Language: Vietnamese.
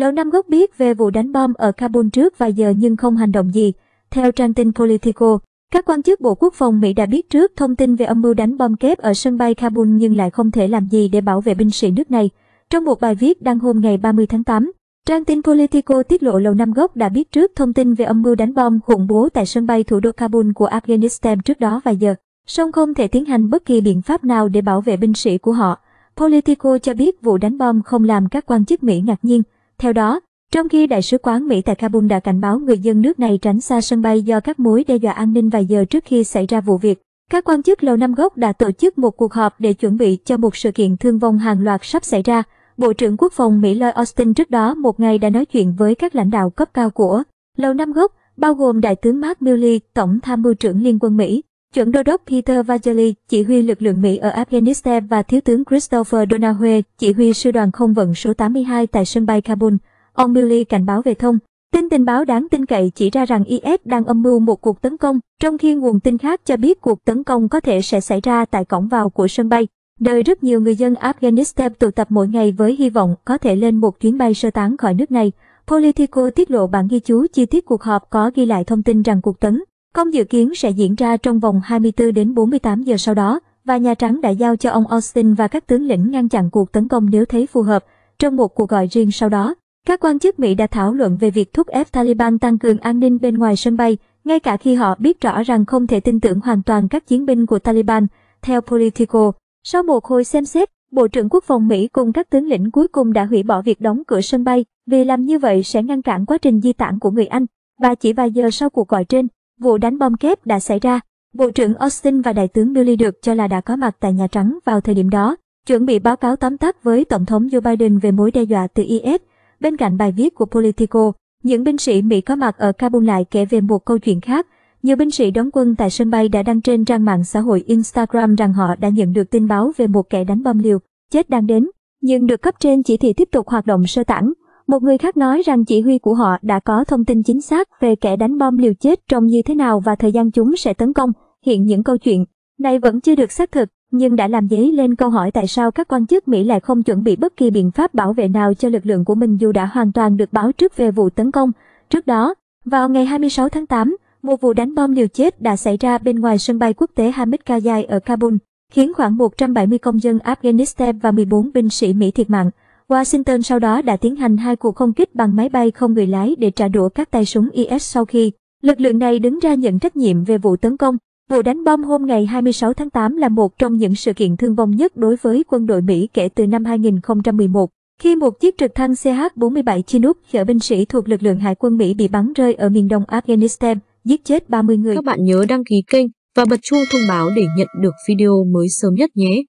Lầu Năm Góc biết về vụ đánh bom ở Kabul trước vài giờ nhưng không hành động gì. Theo trang tin Politico, các quan chức Bộ Quốc phòng Mỹ đã biết trước thông tin về âm mưu đánh bom kép ở sân bay Kabul nhưng lại không thể làm gì để bảo vệ binh sĩ nước này. Trong một bài viết đăng hôm ngày 30 tháng 8, trang tin Politico tiết lộ Lầu Năm Góc đã biết trước thông tin về âm mưu đánh bom khủng bố tại sân bay thủ đô Kabul của Afghanistan trước đó vài giờ, song không thể tiến hành bất kỳ biện pháp nào để bảo vệ binh sĩ của họ. Politico cho biết vụ đánh bom không làm các quan chức Mỹ ngạc nhiên. Theo đó, trong khi Đại sứ quán Mỹ tại Kabul đã cảnh báo người dân nước này tránh xa sân bay do các mối đe dọa an ninh vài giờ trước khi xảy ra vụ việc, các quan chức Lầu Năm Góc đã tổ chức một cuộc họp để chuẩn bị cho một sự kiện thương vong hàng loạt sắp xảy ra. Bộ trưởng Quốc phòng Mỹ Lloyd Austin trước đó một ngày đã nói chuyện với các lãnh đạo cấp cao của Lầu Năm Góc, bao gồm Đại tướng Mark Milley, Tổng tham mưu trưởng Liên quân Mỹ, Chuẩn đô đốc Peter Vajali chỉ huy lực lượng Mỹ ở Afghanistan và Thiếu tướng Christopher Donahue chỉ huy sư đoàn không vận số 82 tại sân bay Kabul. Ông Milley cảnh báo về thông. Tin tình báo đáng tin cậy chỉ ra rằng IS đang âm mưu một cuộc tấn công, trong khi nguồn tin khác cho biết cuộc tấn công có thể sẽ xảy ra tại cổng vào của sân bay. Đời rất nhiều người dân Afghanistan tụ tập mỗi ngày với hy vọng có thể lên một chuyến bay sơ tán khỏi nước này. Politico tiết lộ bản ghi chú chi tiết cuộc họp có ghi lại thông tin rằng cuộc tấn Công dự kiến sẽ diễn ra trong vòng 24 đến 48 giờ sau đó, và Nhà Trắng đã giao cho ông Austin và các tướng lĩnh ngăn chặn cuộc tấn công nếu thấy phù hợp. Trong một cuộc gọi riêng sau đó, các quan chức Mỹ đã thảo luận về việc thúc ép Taliban tăng cường an ninh bên ngoài sân bay, ngay cả khi họ biết rõ rằng không thể tin tưởng hoàn toàn các chiến binh của Taliban, theo Politico. Sau một hồi xem xét, Bộ trưởng Quốc phòng Mỹ cùng các tướng lĩnh cuối cùng đã hủy bỏ việc đóng cửa sân bay vì làm như vậy sẽ ngăn cản quá trình di tản của người Anh. Và chỉ vài giờ sau cuộc gọi trên, Vụ đánh bom kép đã xảy ra. Bộ trưởng Austin và Đại tướng Milley được cho là đã có mặt tại Nhà Trắng vào thời điểm đó, chuẩn bị báo cáo tóm tắt với Tổng thống Joe Biden về mối đe dọa từ IS. Bên cạnh bài viết của Politico, những binh sĩ Mỹ có mặt ở Kabul lại kể về một câu chuyện khác. Nhiều binh sĩ đóng quân tại sân bay đã đăng trên trang mạng xã hội Instagram rằng họ đã nhận được tin báo về một kẻ đánh bom liều, chết đang đến, nhưng được cấp trên chỉ thị tiếp tục hoạt động sơ tản. Một người khác nói rằng chỉ huy của họ đã có thông tin chính xác về kẻ đánh bom liều chết trông như thế nào và thời gian chúng sẽ tấn công. Hiện những câu chuyện này vẫn chưa được xác thực, nhưng đã làm dấy lên câu hỏi tại sao các quan chức Mỹ lại không chuẩn bị bất kỳ biện pháp bảo vệ nào cho lực lượng của mình dù đã hoàn toàn được báo trước về vụ tấn công. Trước đó, vào ngày 26 tháng 8, một vụ đánh bom liều chết đã xảy ra bên ngoài sân bay quốc tế Hamid Karzai ở Kabul, khiến khoảng 170 công dân Afghanistan và 14 binh sĩ Mỹ thiệt mạng. Washington sau đó đã tiến hành hai cuộc không kích bằng máy bay không người lái để trả đũa các tay súng IS sau khi lực lượng này đứng ra nhận trách nhiệm về vụ tấn công. Vụ đánh bom hôm ngày 26 tháng 8 là một trong những sự kiện thương vong nhất đối với quân đội Mỹ kể từ năm 2011, khi một chiếc trực thăng CH-47 Chinook chở binh sĩ thuộc lực lượng hải quân Mỹ bị bắn rơi ở miền đông Afghanistan, giết chết 30 người. Các bạn nhớ đăng ký kênh và bật chuông thông báo để nhận được video mới sớm nhất nhé.